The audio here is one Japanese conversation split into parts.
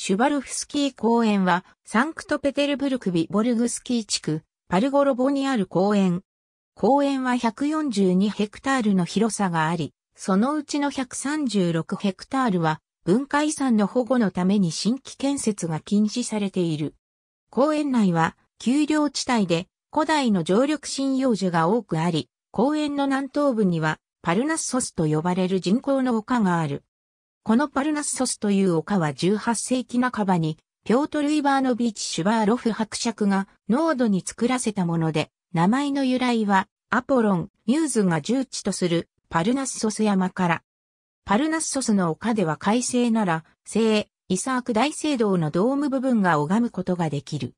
シュバルフスキー公園は、サンクトペテルブルクビボルグスキー地区、パルゴロボにある公園。公園は142ヘクタールの広さがあり、そのうちの136ヘクタールは、文化遺産の保護のために新規建設が禁止されている。公園内は、丘陵地帯で、古代の常緑針葉樹が多くあり、公園の南東部には、パルナッソスと呼ばれる人工の丘がある。このパルナッソスという丘は18世紀半ばに、ピョートル・イバーノビーチ・シュバーロフ伯爵が濃度に作らせたもので、名前の由来は、アポロン、ミューズが重地とするパルナッソス山から。パルナッソスの丘では快晴なら、聖、イサーク大聖堂のドーム部分が拝むことができる。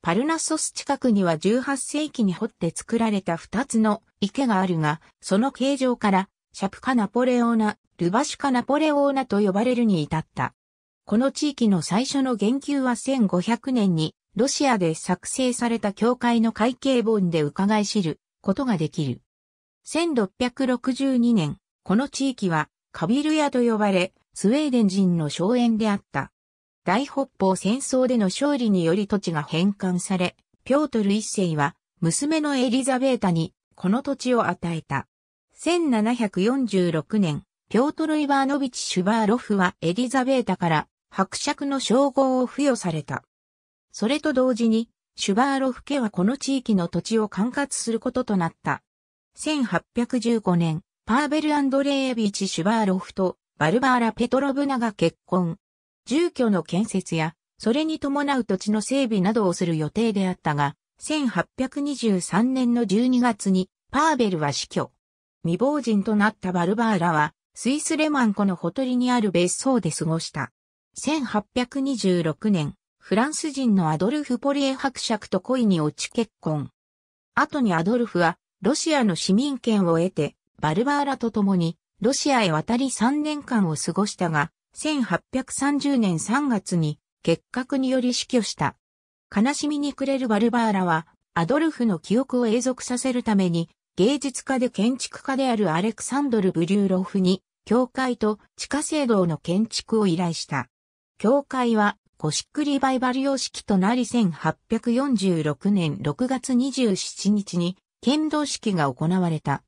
パルナッソス近くには18世紀に掘って作られた2つの池があるが、その形状から、シャプカナポレオナルバシュカ・ナポレオーナと呼ばれるに至った。この地域の最初の言及は1500年にロシアで作成された教会の会計本で伺い知ることができる。1662年、この地域はカビルヤと呼ばれ、スウェーデン人の荘園であった。大北方戦争での勝利により土地が返還され、ピョートル一世は娘のエリザベータにこの土地を与えた。1746年、ピョートル・イバーノビチ・シュバーロフはエリザベータから伯爵の称号を付与された。それと同時に、シュバーロフ家はこの地域の土地を管轄することとなった。1815年、パーベル・アンドレービチ・シュバーロフとバルバーラ・ペトロブナが結婚。住居の建設や、それに伴う土地の整備などをする予定であったが、1823年の12月にパーベルは死去。未亡人となったバルバーラは、スイスレマン湖のほとりにある別荘で過ごした。1826年、フランス人のアドルフ・ポリエ伯爵と恋に落ち結婚。後にアドルフは、ロシアの市民権を得て、バルバーラと共に、ロシアへ渡り3年間を過ごしたが、1830年3月に、結核により死去した。悲しみに暮れるバルバーラは、アドルフの記憶を永続させるために、芸術家で建築家であるアレクサンドル・ブリューロフに、教会と地下聖堂の建築を依頼した。教会は、ゴシックリバイバル様式となり1846年6月27日に、剣道式が行われた。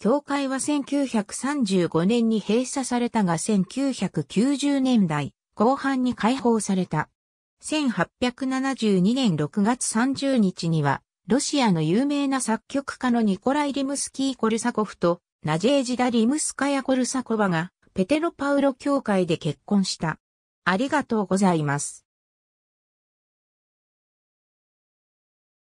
教会は1935年に閉鎖されたが1990年代後半に開放された。1872年6月30日にはロシアの有名な作曲家のニコライ・リムスキー・コルサコフとナジェージダ・リムスカヤ・コルサコバがペテロパウロ教会で結婚した。ありがとうございます。